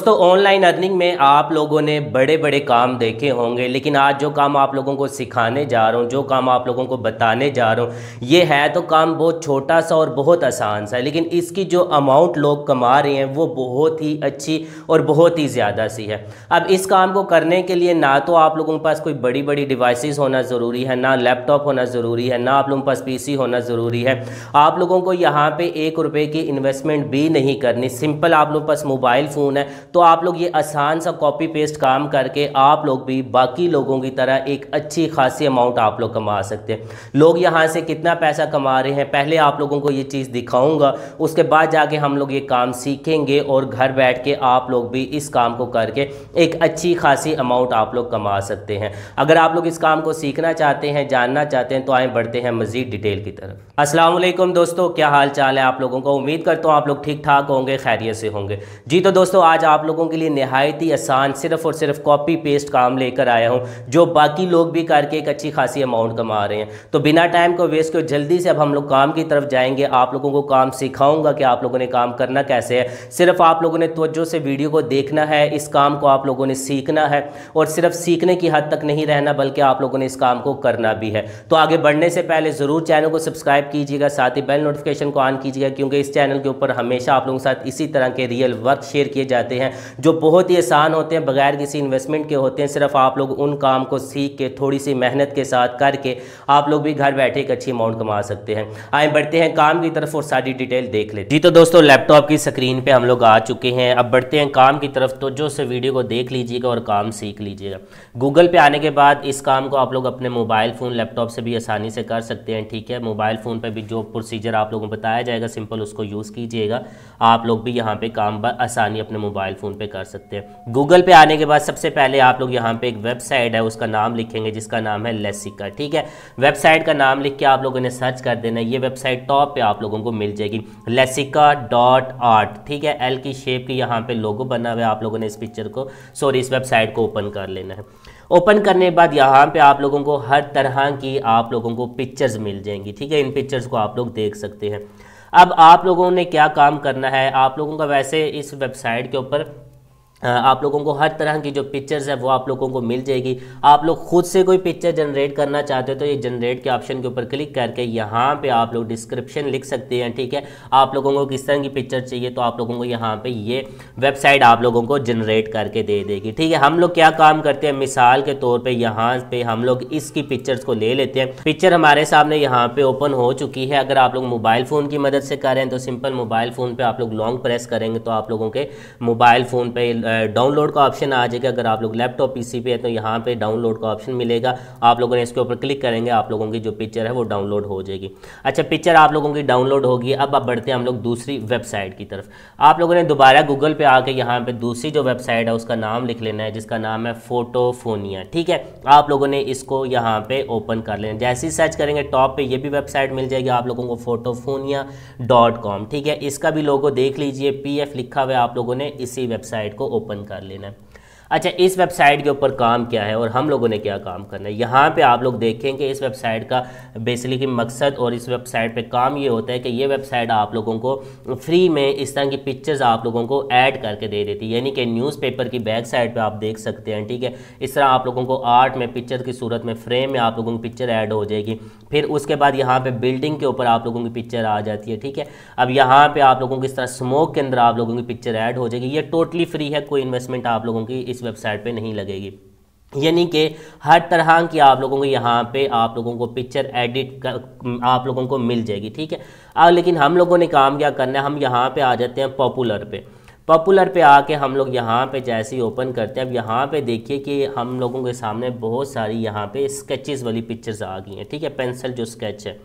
दोस्तों online earning में आप लोगों ने बड़े बड़े काम देखे होंगे लेकिन आज जो काम आप लोगों को सिखाने जा रहा हूँ जो काम आप लोगों को बताने जा रहा हूँ ये है तो काम बहुत छोटा सा और बहुत आसान सा है लेकिन इसकी जो अमाउंट लोग कमा रहे हैं वो बहुत ही अच्छी और बहुत ही ज़्यादा सी है अब इस काम को करने के लिए ना तो आप लोगों के पास कोई बड़ी बड़ी डिवाइस होना ज़रूरी है ना लैपटॉप होना ज़रूरी है ना आप लोगों के पास पी होना ज़रूरी है आप लोगों को यहाँ पर एक रुपये की इन्वेस्टमेंट भी नहीं करनी सिंपल आप लोगों के पास मोबाइल फ़ोन है तो आप लोग ये आसान सा कॉपी पेस्ट काम करके आप लोग भी बाकी लोगों की तरह एक अच्छी खासी अमाउंट आप लोग कमा सकते हैं लोग यहाँ से कितना पैसा कमा रहे हैं पहले आप लोगों को ये चीज़ दिखाऊंगा उसके बाद जाके हम लोग ये काम सीखेंगे और घर बैठ के आप लोग भी इस काम को करके एक अच्छी खासी अमाउंट आप लोग कमा सकते हैं अगर आप लोग इस काम को सीखना चाहते हैं जानना चाहते हैं तो आए बढ़ते हैं मज़ीद डिटेल की तरफ असलम दोस्तों क्या हाल चाल है आप लोगों को उम्मीद करता हूँ आप लोग ठीक ठाक होंगे खैरियत से होंगे जी तो दोस्तों आज आप आप लोगों के लिए नहायत ही आसान सिर्फ और सिर्फ कॉपी पेस्ट काम लेकर आया हूँ जो बाकी लोग भी करके एक अच्छी खासी अमाउंट कमा रहे हैं तो बिना टाइम को वेस्ट किए जल्दी से अब हम लोग काम की तरफ जाएंगे आप लोगों को काम सिखाऊंगा कि आप लोगों ने काम करना कैसे है सिर्फ आप लोगों ने तोजो से वीडियो को देखना है इस काम को आप लोगों ने सीखना है और सिर्फ सीखने की हद तक नहीं रहना बल्कि आप लोगों ने इस काम को करना भी है तो आगे बढ़ने से पहले ज़रूर चैनल को सब्सक्राइब कीजिएगा साथ ही बेल नोटिफिकेशन को ऑन कीजिएगा क्योंकि इस चैनल के ऊपर हमेशा आप लोगों के साथ इसी तरह के रियल वर्क शेयर किए जाते हैं हैं जो बहुत ही आसान होते हैं बगैर किसी इन्वेस्टमेंट के होते हैं सिर्फ आप लोग उन काम को सीख के थोड़ी सी मेहनत के साथ करके आप लोग भी घर बैठे एक अच्छी अमाउंट कमा सकते हैं आए बढ़ते हैं काम की तरफ और सारी डिटेल देख लेते जी तो दोस्तों लैपटॉप की स्क्रीन पर हम लोग आ चुके हैं अब बढ़ते हैं काम की तरफ तो जो से वीडियो को देख लीजिएगा और काम सीख लीजिएगा गूगल पे आने के बाद इस काम को आप लोग अपने मोबाइल फ़ोन लैपटॉप से भी आसानी से कर सकते हैं ठीक है मोबाइल फ़ोन पर भी जो प्रोसीजर आप लोगों को बताया जाएगा सिंपल उसको यूज़ कीजिएगा आप लोग भी यहाँ पे काम आसानी अपने मोबाइल फ़ोन पे कर सकते हैं गूगल पे आने के बाद सबसे पहले आप लोग यहाँ पे एक वेबसाइट है उसका नाम लिखेंगे जिसका नाम है लेसिका ठीक है वेबसाइट का नाम लिख के आप लोगों ने सर्च कर देना ये वेबसाइट टॉप पे आप लोगों को मिल जाएगी लेसिका डॉट आर्ट ठीक है एल की शेप की यहाँ पे लोगो बना हुआ है आप लोगों ने इस पिक्चर को सॉरी इस वेबसाइट को ओपन कर लेना है ओपन करने के बाद यहाँ पे आप लोगों को हर तरह की आप लोगों को पिक्चर्स मिल जाएंगी ठीक है इन पिक्चर्स को आप लोग देख सकते हैं अब आप लोगों ने क्या काम करना है आप लोगों का वैसे इस वेबसाइट के ऊपर आप लोगों को हर तरह की जो पिक्चर्स है वो आप लोगों को मिल जाएगी आप लोग खुद से कोई पिक्चर जनरेट करना चाहते हो तो ये जनरेट के ऑप्शन के ऊपर क्लिक करके यहाँ पे आप लोग डिस्क्रिप्शन लिख सकते हैं ठीक है आप लोगों को किस तरह की पिक्चर चाहिए तो आप लोगों को यहाँ पे ये वेबसाइट आप लोगों को जनरेट करके दे देगी ठीक है हम लोग क्या काम करते हैं मिसाल के तौर पर यहाँ पे हम लोग इसकी पिक्चर्स को ले लेते हैं पिक्चर हमारे सामने यहाँ पे ओपन हो चुकी है अगर आप लोग मोबाइल फ़ोन की मदद से करें तो सिंपल मोबाइल फ़ोन पर आप लोग लॉन्ग प्रेस करेंगे तो आप लोगों के मोबाइल फ़ोन पर डाउनलोड का ऑप्शन आ जाएगा अगर आप लोग लैपटॉप पीसी पे है तो यहाँ पे डाउनलोड का ऑप्शन मिलेगा आप लोगों ने इसके ऊपर क्लिक करेंगे आप लोगों की जो पिक्चर है वो डाउनलोड हो जाएगी अच्छा पिक्चर आप लोगों की डाउनलोड होगी अब आप बढ़ते हैं हम लोग दूसरी वेबसाइट की तरफ आप लोगों ने दोबारा गूगल पर आकर यहाँ पर दूसरी जो वेबसाइट है उसका नाम लिख लेना है जिसका नाम है फोटोफोनिया ठीक है आप लोगों ने इसको यहाँ पर ओपन कर लेना जैसे ही सर्च करेंगे टॉप पर यह भी वेबसाइट मिल जाएगी आप लोगों को फोटोफोनिया ठीक है इसका भी लोगो देख लीजिए पी लिखा हुआ है आप लोगों ने इसी वेबसाइट को ओपन कर लेना है अच्छा इस वेबसाइट के ऊपर काम क्या है और हम लोगों ने क्या काम करना है यहाँ पे आप लोग देखेंगे इस वेबसाइट का बेसिकली मकसद और इस वेबसाइट पे काम ये होता है कि ये वेबसाइट आप लोगों को फ्री में इस तरह की पिक्चर्स आप लोगों को ऐड करके दे देती है यानी कि न्यूज़पेपर की बैक साइड पर आप देख सकते हैं ठीक है इस तरह आप लोगों को आर्ट में पिक्चर की सूरत में फ्रेम में आप लोगों की पिक्चर ऐड हो जाएगी फिर उसके बाद यहाँ पर बिल्डिंग के ऊपर आप लोगों की पिक्चर आ जाती है ठीक है अब यहाँ पर आप लोगों को इस तरह स्मोक के अंदर आप लोगों की पिक्चर ऐड हो जाएगी ये टोटली फ्री है कोई इन्वेस्टमेंट आप लोगों की इस इस वेबसाइट पे नहीं लगेगी यानी कि हर तरह की आप लोगों को यहाँ पे आप लोगों को पिक्चर एडिट कर आप लोगों को मिल जाएगी ठीक है अब लेकिन हम लोगों ने काम क्या करना है हम यहाँ पे आ जाते हैं पॉपुलर पे पॉपुलर पे आके हम लोग यहाँ पे जैसे ही ओपन करते हैं अब यहाँ पे देखिए कि हम लोगों के सामने बहुत सारी यहाँ पे स्केचेस वाली पिक्चर्स आ गई हैं ठीक है पेंसिल जो स्केच है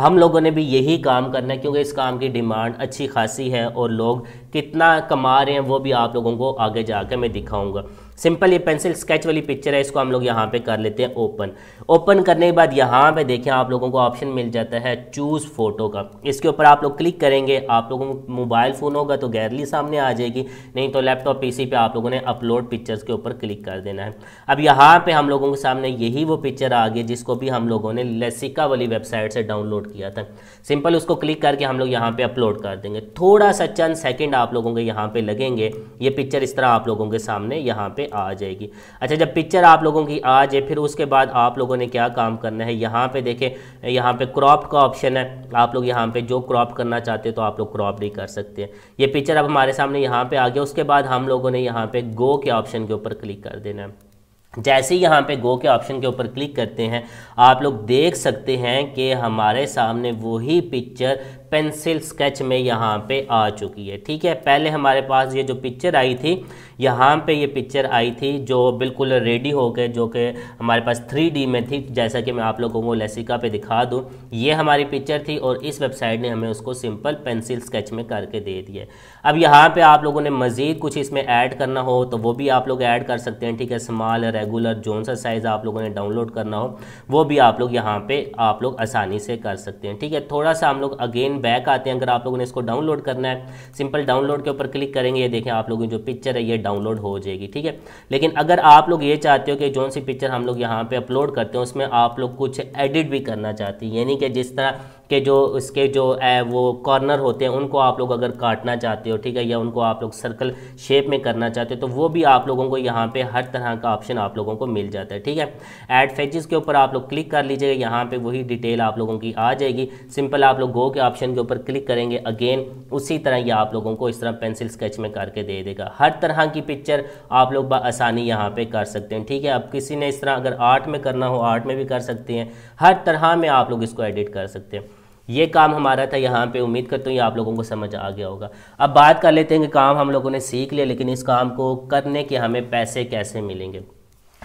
हम लोगों ने भी यही काम करना है क्योंकि इस काम की डिमांड अच्छी खासी है और लोग कितना कमा रहे हैं वो भी आप लोगों को आगे जाकर मैं दिखाऊंगा सिंपल ये पेंसिल स्केच वाली पिक्चर है इसको हम लोग यहाँ पे कर लेते हैं ओपन ओपन करने के बाद यहाँ पे देखें आप लोगों को ऑप्शन मिल जाता है चूज़ फोटो का इसके ऊपर आप लोग क्लिक करेंगे आप लोगों को मोबाइल फ़ोन होगा तो गैरली सामने आ जाएगी नहीं तो लैपटॉप पीसी पे आप लोगों ने अपलोड पिक्चर्स के ऊपर क्लिक कर देना है अब यहाँ पर हम लोगों के सामने यही वो पिक्चर आ गई जिसको भी हम लोगों ने लेसिका वाली वेबसाइट से डाउनलोड किया था सिंपल उसको क्लिक करके हम लोग यहाँ पर अपलोड कर देंगे थोड़ा सा चंद सेकेंड आप लोगों के यहाँ पर लगेंगे ये पिक्चर इस तरह आप लोगों के सामने यहाँ पर में आ जाएगी अच्छा जब पिक्चर आप लोगों की आ जाए फिर उसके बाद आप लोगों ने क्या काम करना है यहाँ पे देखें यहाँ पे क्रॉप का ऑप्शन है आप लोग यहाँ पे जो क्रॉप करना चाहते हो तो आप लोग क्रॉप भी कर सकते हैं ये पिक्चर अब हमारे सामने यहाँ पर आ गया उसके बाद हम लोगों ने यहाँ पर गो के ऑप्शन के ऊपर क्लिक कर देना है जैसे ही यहाँ पे गो के ऑप्शन के ऊपर क्लिक करते हैं आप लोग देख सकते हैं कि हमारे सामने वही पिक्चर पेंसिल स्केच में यहाँ पे आ चुकी है ठीक है पहले हमारे पास ये जो पिक्चर आई थी यहाँ पे ये पिक्चर आई थी जो बिल्कुल रेडी हो गए जो कि हमारे पास थ्री में थी जैसा कि मैं आप लोगों को लेसिका पे दिखा दूँ ये हमारी पिक्चर थी और इस वेबसाइट ने हमें उसको सिंपल पेंसिल स्केच में करके दे दिया अब यहाँ पर आप लोगों ने मज़ीद कुछ इसमें ऐड करना हो तो वो भी आप लोग ऐड कर सकते हैं ठीक है स्मॉल रेगुलर जोन सा साइज़ आप लोगों ने डाउनलोड करना हो वो भी आप लोग यहाँ पर आप लोग आसानी से कर सकते हैं ठीक है थोड़ा सा हम लोग अगेन बैक आते हैं अगर आप लोगों ने इसको डाउनलोड करना है सिंपल डाउनलोड के ऊपर क्लिक करेंगे ये देखें आप लोगों की जो पिक्चर है ये डाउनलोड हो जाएगी ठीक है लेकिन अगर आप लोग ये चाहते हो कि जौन सी पिक्चर हम लोग यहाँ पे अपलोड करते हैं उसमें आप लोग कुछ एडिट भी करना चाहते हैं यानी कि जिस तरह के जो इसके जो वो कॉर्नर होते हैं उनको आप लोग अगर काटना चाहते हो ठीक है या उनको आप लोग सर्कल शेप में करना चाहते हो तो वो भी आप लोगों को यहाँ पे हर तरह का ऑप्शन आप लोगों को मिल जाता है ठीक है ऐड फेजेस के ऊपर आप लोग क्लिक कर लीजिएगा यहाँ पे वही डिटेल आप लोगों की आ जाएगी सिंपल आप लोग गो के ऑप्शन के ऊपर क्लिक करेंगे अगेन उसी तरह ये आप लोगों को इस तरह पेंसिल स्केच में करके दे देगा हर तरह की पिक्चर आप लोग आसानी यहाँ पर कर सकते हैं ठीक है अब किसी ने इस तरह अगर आर्ट में करना हो आर्ट में भी कर सकते हैं हर तरह में आप लोग इसको एडिट कर सकते हैं ये काम हमारा था यहाँ पे उम्मीद करता हूँ ये आप लोगों को समझ आ गया होगा अब बात कर लेते हैं कि काम हम लोगों ने सीख लिया लेकिन इस काम को करने के हमें पैसे कैसे मिलेंगे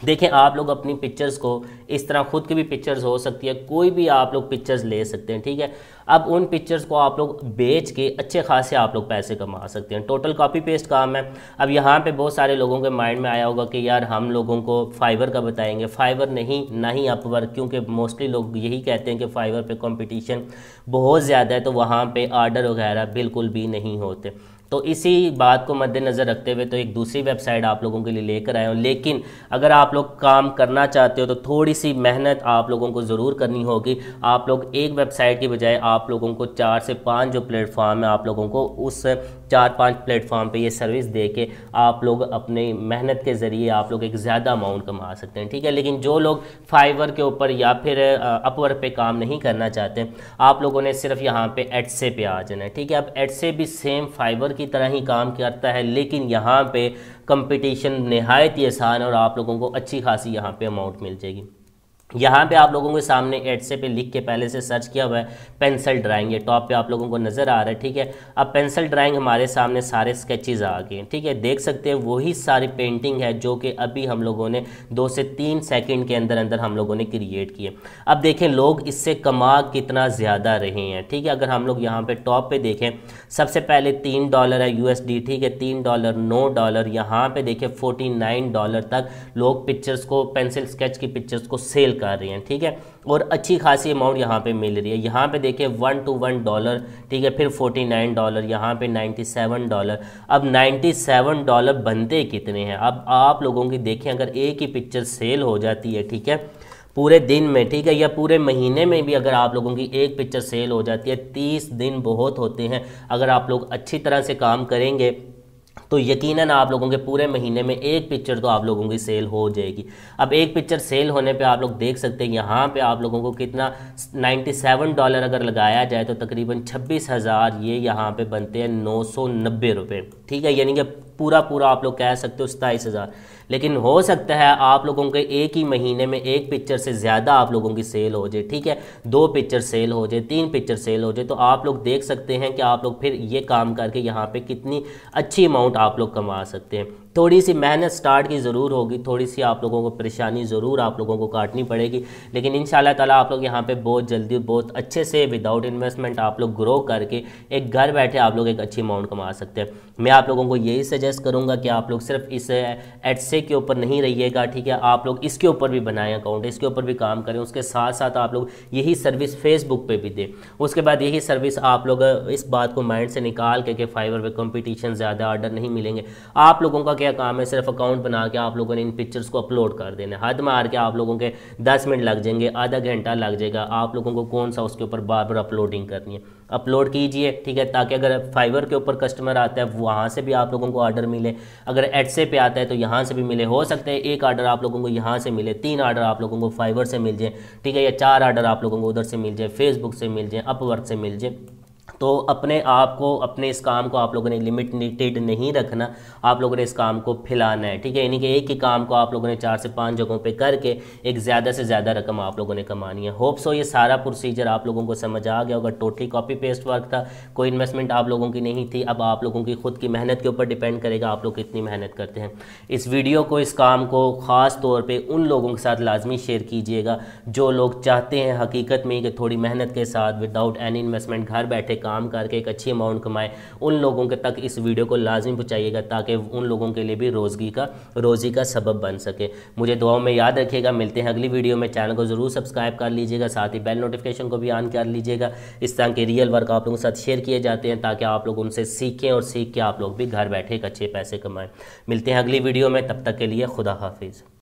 देखें आप लोग अपनी पिक्चर्स को इस तरह खुद की भी पिक्चर्स हो सकती है कोई भी आप लोग पिक्चर्स ले सकते हैं ठीक है अब उन पिक्चर्स को आप लोग बेच के अच्छे खासे आप लोग पैसे कमा सकते हैं टोटल कॉपी पेस्ट काम है अब यहाँ पे बहुत सारे लोगों के माइंड में आया होगा कि यार हम लोगों को फाइबर का बताएंगे फाइबर नहीं ना ही अपवर्क क्योंकि मोस्टली लोग यही कहते हैं कि फाइबर पर कॉम्पिटिशन बहुत ज़्यादा है तो वहाँ पर आर्डर वगैरह बिल्कुल भी नहीं होते तो इसी बात को मद्देनज़र रखते हुए तो एक दूसरी वेबसाइट आप लोगों के लिए लेकर आए हूँ लेकिन अगर आप लोग काम करना चाहते हो तो थोड़ी सी मेहनत आप लोगों को ज़रूर करनी होगी आप लोग एक वेबसाइट की बजाय आप लोगों को चार से पाँच जो प्लेटफॉर्म है आप लोगों को उस चार पांच प्लेटफॉर्म पे ये सर्विस दे के आप लोग अपने मेहनत के ज़रिए आप लोग एक ज़्यादा अमाउंट कमा सकते हैं ठीक है लेकिन जो लोग फाइवर के ऊपर या फिर अपवर पे काम नहीं करना चाहते आप लोगों ने सिर्फ यहाँ पे एडसे पे आ जाना है ठीक है अब एडसे भी सेम फाइवर की तरह ही काम करता है लेकिन यहाँ पर कंपटीशन नहायत ही आसान और आप लोगों को अच्छी खासी यहाँ पर अमाउंट मिल जाएगी यहाँ पे आप लोगों के सामने एडसे पे लिख के पहले से सर्च किया हुआ है पेंसिल ड्राइंग ये टॉप पे आप लोगों को नज़र आ रहा है ठीक है अब पेंसिल ड्राइंग हमारे सामने सारे स्केचेस आ गए ठीक है देख सकते हैं वही सारी पेंटिंग है जो कि अभी हम लोगों ने दो से तीन सेकंड के अंदर अंदर हम लोगों ने क्रिएट किए अब देखें लोग इससे कमा कितना ज़्यादा रहे हैं ठीक है अगर हम लोग यहाँ पर टॉप पर देखें सबसे पहले तीन डॉलर है यू ठीक है तीन डॉलर नौ डॉलर यहाँ पर देखें फोर्टी डॉलर तक लोग पिक्चर्स को पेंसिल स्केच की पिक्चर्स को सेल कर रही हैं ठीक है और अच्छी खासी अमाउंट यहाँ पे मिल रही है यहाँ पे देखिए वन टू वन डॉलर ठीक है फिर फोर्टी नाइन डॉलर यहाँ पे नाइन्टी सेवन डॉलर अब नाइन्टी सेवन डॉलर बनते कितने हैं अब आप लोगों की देखें अगर एक ही पिक्चर सेल हो जाती है ठीक है पूरे दिन में ठीक है या पूरे महीने में भी अगर आप लोगों की एक पिक्चर सेल हो जाती है तीस दिन बहुत होते हैं अगर आप लोग अच्छी तरह से काम करेंगे तो यकीनन आप लोगों के पूरे महीने में एक पिक्चर तो आप लोगों की सेल हो जाएगी अब एक पिक्चर सेल होने पे आप लोग देख सकते हैं यहाँ पे आप लोगों को कितना 97 डॉलर अगर लगाया जाए तो तकरीबन छब्बीस हज़ार ये यहाँ पे बनते हैं नौ सौ नब्बे रुपये ठीक है यानी कि पूरा पूरा आप लोग कह सकते हो सताईस हज़ार लेकिन हो सकता है आप लोगों के एक ही महीने में एक पिक्चर से ज़्यादा आप लोगों की सेल हो जाए ठीक है दो पिक्चर सेल हो जाए तीन पिक्चर सेल हो जाए तो आप लोग देख सकते हैं कि आप लोग फिर ये काम करके यहाँ पे कितनी अच्छी अमाउंट आप लोग कमा सकते हैं थोड़ी सी मेहनत स्टार्ट की ज़रूर होगी थोड़ी सी आप लोगों को परेशानी ज़रूर आप लोगों को काटनी पड़ेगी लेकिन इन ताला आप लोग यहाँ पे बहुत जल्दी बहुत अच्छे से विदाउट इन्वेस्टमेंट आप लोग ग्रो करके एक घर बैठे आप लोग एक अच्छी अमाउंट कमा सकते हैं मैं आप लोगों को यही सजेस्ट करूँगा कि आप लोग सिर्फ इस एडसे के ऊपर नहीं रहिएगा ठीक है आप लोग इसके ऊपर भी बनाएं अकाउंट इसके ऊपर भी काम करें उसके साथ साथ आप लोग यही सर्विस फेसबुक पर भी दें उसके बाद यही सर्विस आप लोग इस बात को माइंड से निकाल के फाइबर पर कॉम्पिटिशन ज़्यादा ऑर्डर नहीं मिलेंगे आप लोगों का क्या काम है सिर्फ अकाउंट बना के आप लोगों ने इन पिक्चर्स को अपलोड कर देना हद मार के आप लोगों के दस मिनट लग जाएंगे आधा घंटा लग जाएगा आप लोगों को कौन सा उसके ऊपर बार बार अपलोडिंग करनी है अपलोड कीजिए ठीक है ताकि अगर फाइवर के ऊपर कस्टमर आता है वहाँ से भी आप लोगों को ऑर्डर मिले अगर एडसे पे आता है तो यहाँ से भी मिले हो सकते हैं एक ऑर्डर आप लोगों को यहाँ से मिले तीन ऑर्डर आप लोगों को फाइवर से मिल जाए ठीक है या चार ऑर्डर आप लोगों को उधर से मिल जाए फेसबुक से मिल जाए अपवर्क से मिल जाए तो अपने आप को अपने इस काम को आप लोगों ने लिमिटेड नहीं रखना आप लोगों ने इस काम को फैलाना है ठीक है यानी कि एक ही काम को आप लोगों ने चार से पांच जगहों पे करके एक ज़्यादा से ज़्यादा रकम आप लोगों ने कमानी है होप सो ये सारा प्रोसीजर आप लोगों को समझ आ गया होगा टोटली कॉपी पेस्ट वर्क था कोई इन्वेस्टमेंट आप लोगों की नहीं थी अब आप लोगों की खुद की मेहनत के ऊपर डिपेंड करेगा आप लोग कितनी मेहनत करते हैं इस वीडियो को इस काम को ख़ास तौर पर उन लोगों के साथ लाजमी शेयर कीजिएगा जो लोग चाहते हैं हकीकत में कि थोड़ी मेहनत के साथ विदाउट एनी इन्वेस्टमेंट घर बैठे घंटे काम करके एक अच्छी अमाउंट कमाए उन लोगों के तक इस वीडियो को लाजमी पहुँचाइएगा ताकि उन लोगों के लिए भी रोज़गी का रोज़ी का सबब बन सके मुझे दुआओं में याद रखिएगा मिलते हैं अगली वीडियो में चैनल को ज़रूर सब्सक्राइब कर लीजिएगा साथ ही बेल नोटिफिकेशन को भी ऑन कर लीजिएगा इस तरह के रियल वर्क आप लोगों के साथ शेयर किए जाते हैं ताकि आप लोग उनसे सीखें और सीख के आप लोग भी घर बैठे एक अच्छे पैसे कमाएँ मिलते हैं अगली वीडियो में तब तक के लिए खुदा हाफिज़